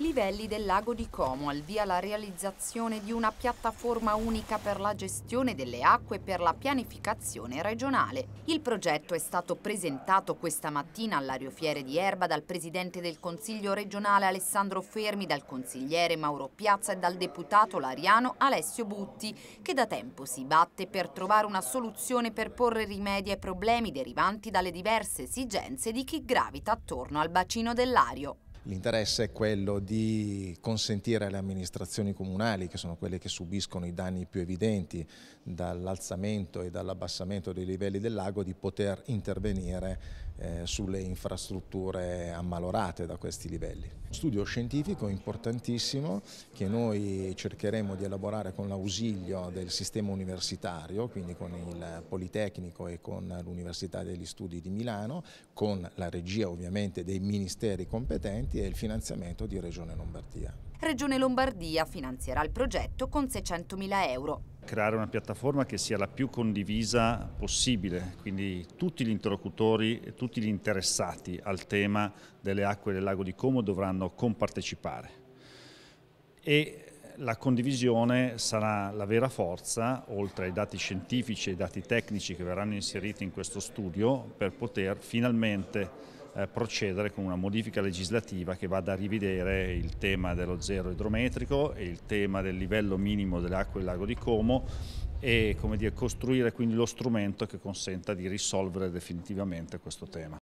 livelli del lago di Como, al via la realizzazione di una piattaforma unica per la gestione delle acque e per la pianificazione regionale. Il progetto è stato presentato questa mattina all'Ariofiere di Erba dal Presidente del Consiglio regionale Alessandro Fermi, dal consigliere Mauro Piazza e dal deputato lariano Alessio Butti, che da tempo si batte per trovare una soluzione per porre rimedio ai problemi derivanti dalle diverse esigenze di chi gravita attorno al bacino dell'Ario. L'interesse è quello di consentire alle amministrazioni comunali, che sono quelle che subiscono i danni più evidenti dall'alzamento e dall'abbassamento dei livelli del lago, di poter intervenire eh, sulle infrastrutture ammalorate da questi livelli. Studio scientifico importantissimo che noi cercheremo di elaborare con l'ausilio del sistema universitario, quindi con il Politecnico e con l'Università degli Studi di Milano, con la regia ovviamente dei ministeri competenti e il finanziamento di Regione Lombardia. Regione Lombardia finanzierà il progetto con 600.000 euro creare una piattaforma che sia la più condivisa possibile, quindi tutti gli interlocutori e tutti gli interessati al tema delle acque del lago di Como dovranno compartecipare. E la condivisione sarà la vera forza, oltre ai dati scientifici e ai dati tecnici che verranno inseriti in questo studio, per poter finalmente eh, procedere con una modifica legislativa che vada a rivedere il tema dello zero idrometrico e il tema del livello minimo delle acque del lago di Como e dire, costruire quindi lo strumento che consenta di risolvere definitivamente questo tema.